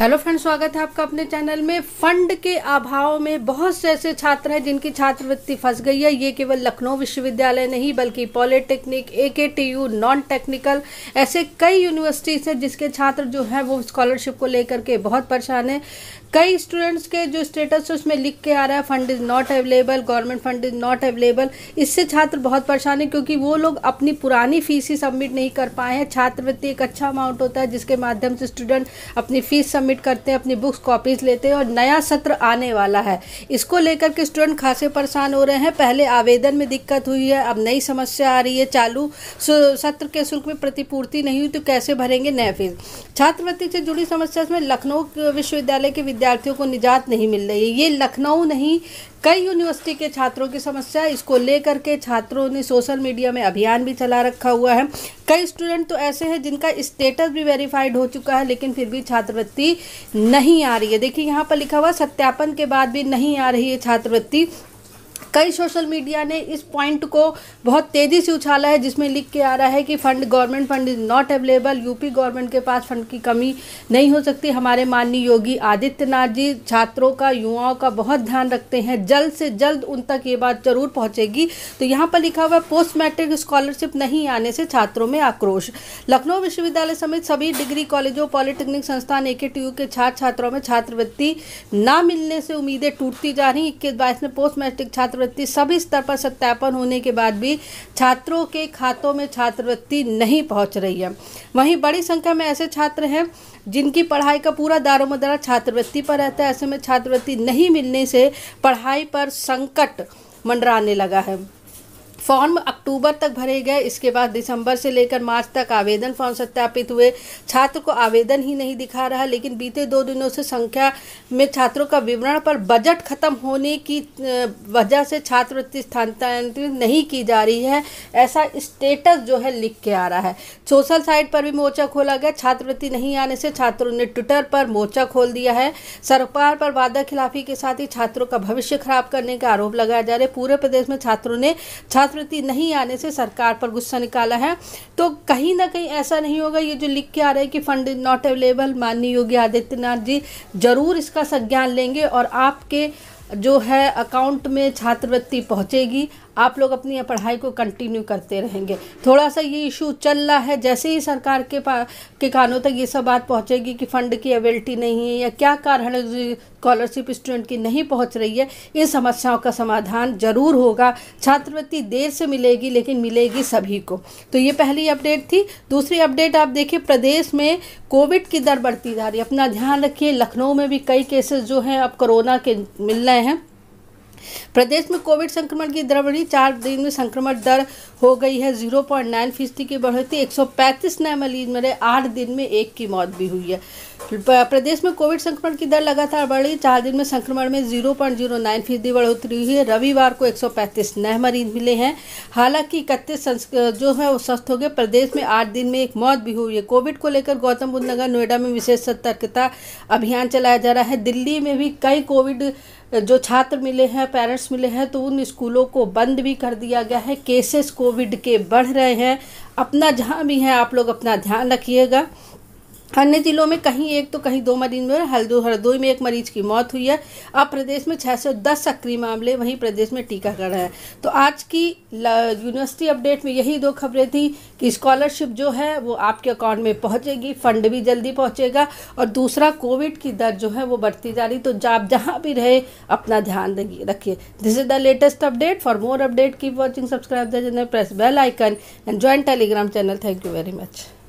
hello friend स्वागत है आपका अपने चैनल में फंड के अभाव में बहुत से ऐसे छात्र हैं जिनकी छात्रवृत्ति फंस गई है ये केवल लखनऊ विश्वविद्यालय नहीं बल्कि पॉलिटेक्निक एकेटीयू नॉन टेक्निकल ऐसे कई यूनिवर्सिटीज हैं जिसके छात्र जो हैं वो स्कॉलरशिप को लेकर के बहुत परेशान हैं कई स्टूडेंट्स के जो स्टेटस है उसमें लिख के आ रहा है fund is not available government fund is not available इससे छात्र बहुत परेशान है क्योंकि वो लोग अपनी पुरानी फीस ही सबमिट नहीं कर पाए हैं छात्रवृत्ति एक अच्छा अमाउंट होता है जिसके माध्यम से स्टूडेंट अपनी फीस सबमिट सबमिट करते हैं अपनी बुक्स कॉपीज़ लेते हैं और नया सत्र आने वाला है इसको लेकर के स्टूडेंट खासे परेशान हो रहे हैं पहले आवेदन में दिक्कत हुई है अब नई समस्या आ रही है चालू सत्र के शुल्क में प्रतिपूर्ति नहीं हुई तो कैसे भरेंगे नए फीस छात्रवृत्ति से जुड़ी समस्या में लखनऊ विश्वविद्यालय के विद्यार्थियों को निजात नहीं मिल रही है ये लखनऊ नहीं कई यूनिवर्सिटी के छात्रों की समस्या इसको लेकर के छात्रों ने सोशल मीडिया में अभियान भी चला रखा हुआ है कई स्टूडेंट तो ऐसे हैं जिनका स्टेटस भी वेरीफाइड हो चुका है लेकिन फिर भी छात्रवृत्ति नहीं आ रही है देखिए यहाँ पर लिखा हुआ सत्यापन के बाद भी नहीं आ रही है छात्रवृत्ति कई सोशल मीडिया ने इस पॉइंट को बहुत तेज़ी से उछाला है जिसमें लिख के आ रहा है कि fund government fund is not available UP government के पास फंड की कमी नहीं हो सकती हमारे माननीय योगी आदित्यनाथ जी छात्रों का युवाओं का बहुत ध्यान रखते हैं जल्द से जल्द उन तक ये बात जरूर पहुंचेगी तो यहाँ पर लिखा हुआ पोस्ट मैट्रिक स्कॉलरशिप नहीं आने से छात्रों में आक्रोश लखनऊ विश्वविद्यालय समेत सभी डिग्री कॉलेजों पॉलिटेक्निक संस्थान ए के छात्र छात्राओं में छात्रवृत्ति ना मिलने से उम्मीदें टूटती जा रही इक्कीस बाईस में पोस्ट मैट्रिक छात्र छात्रवृत्ति सभी स्तर पर सत्यापन होने के बाद भी छात्रों के खातों में छात्रवृत्ति नहीं पहुंच रही है वहीं बड़ी संख्या में ऐसे छात्र हैं जिनकी पढ़ाई का पूरा दारोमदारा छात्रवृत्ति पर रहता है ऐसे में छात्रवृत्ति नहीं मिलने से पढ़ाई पर संकट मंडराने लगा है फॉर्म अक्टूबर तक भरे गए इसके बाद दिसंबर से लेकर मार्च तक आवेदन फॉर्म सत्यापित हुए छात्र को आवेदन ही नहीं दिखा रहा लेकिन बीते दो दिनों से संख्या में छात्रों का विवरण पर बजट खत्म होने की वजह से छात्रवृत्ति स्थानांतरित नहीं की जा रही है ऐसा स्टेटस जो है लिख के आ रहा है सोशल साइट पर भी मोर्चा खोला गया छात्रवृत्ति नहीं आने से छात्रों ने ट्विटर पर मोर्चा खोल दिया है सरकार पर वादा खिलाफी के साथ ही छात्रों का भविष्य खराब करने का आरोप लगाया जा रहा है पूरे प्रदेश में छात्रों ने छात्र छात्रवृत्ति नहीं आने से सरकार पर गुस्सा निकाला है तो कहीं ना कहीं ऐसा नहीं होगा ये जो लिख के आ रहे हैं कि फंड नॉट अवेलेबल माननीय योगी आदित्यनाथ जी जरूर इसका संज्ञान लेंगे और आपके जो है अकाउंट में छात्रवृत्ति पहुंचेगी आप लोग अपनी पढ़ाई को कंटिन्यू करते रहेंगे थोड़ा सा ये इशू चल रहा है जैसे ही सरकार के पा के कानों तक ये सब बात पहुंचेगी कि फ़ंड की अवेलिटी नहीं है या क्या कारण है स्कॉलरशिप स्टूडेंट की नहीं पहुंच रही है इन समस्याओं का समाधान ज़रूर होगा छात्रवृत्ति देर से मिलेगी लेकिन मिलेगी सभी को तो ये पहली अपडेट थी दूसरी अपडेट आप देखिए प्रदेश में कोविड की दर बढ़ती जा रही है अपना ध्यान रखिए लखनऊ में भी कई केसेस जो हैं अब कोरोना के मिल रहे हैं रहे हैं प्रदेश में कोविड संक्रमण की दर बढ़ी चार दिन में संक्रमण दर हो गई है जीरो पॉइंट नाइन फीसदी की बढ़ोतरी 135 नए मरीज मरे आठ दिन में एक की मौत भी हुई है प्रदेश में कोविड संक्रमण की दर लगातार बढ़ी चार दिन में संक्रमण में जीरो पॉइंट जीरो नाइन फीसदी बढ़ोतरी हुई है रविवार को 135 नए मरीज मिले हैं हालांकि इकतीस जो है वो स्वस्थ हो गए प्रदेश में आठ दिन में एक मौत भी हुई है कोविड को लेकर गौतम बुद्ध नगर नोएडा में विशेष सतर्कता अभियान चलाया जा रहा है दिल्ली में भी कई कोविड जो छात्र मिले हैं पेरेंट्स मिले हैं तो उन स्कूलों को बंद भी कर दिया गया है केसेस कोविड के बढ़ रहे हैं अपना जहाँ भी हैं आप लोग अपना ध्यान रखिएगा अन्य जिलों में कहीं एक तो कहीं दो मरीज में हल्दो हरदोई में एक मरीज की मौत हुई है अब प्रदेश में 610 सक्रिय मामले वहीं प्रदेश में टीकाकरण है तो आज की यूनिवर्सिटी अपडेट में यही दो खबरें थी कि स्कॉलरशिप जो है वो आपके अकाउंट में पहुंचेगी फंड भी जल्दी पहुंचेगा और दूसरा कोविड की दर जो है वो बढ़ती जा रही तो आप जहाँ भी रहे अपना ध्यान रखिए this is the latest update for more update keep watching subscribe the channel press bell icon and join Telegram channel thank you very much